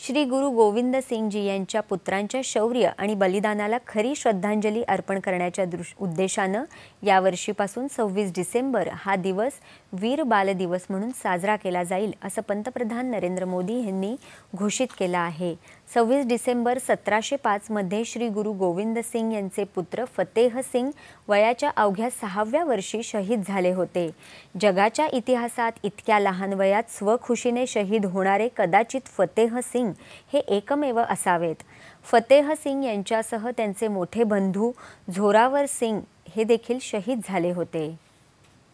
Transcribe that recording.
श्री गुरु गोविंद सिंगजी यांच्या पुत्रांच्या शौर्य आणि बलिदानाला खरी श्रद्धांजली अर्पण करण्याच्या दृश उद्देशानं यावर्षीपासून सव्वीस डिसेंबर हा दिवस वीर बाल दिवस म्हणून साजरा केला जाईल असं पंतप्रधान नरेंद्र मोदी यांनी घोषित केलं आहे सव्वीस डिसेंबर सतराशे पाचमध्ये श्री गुरु गोविंद सिंग यांचे पुत्र फतेह सिंग वयाच्या अवघ्या सहाव्या वर्षी शहीद झाले होते जगाच्या इतिहासात इतक्या लहान वयात स्वखुशीने शहीद होणारे कदाचित फतेह सिंग हे एकमेव असावेत फतेह सिंग यांच्यासह त्यांचे मोठे बंधू झोरावर सिंग हे देखील शहीद झाले होते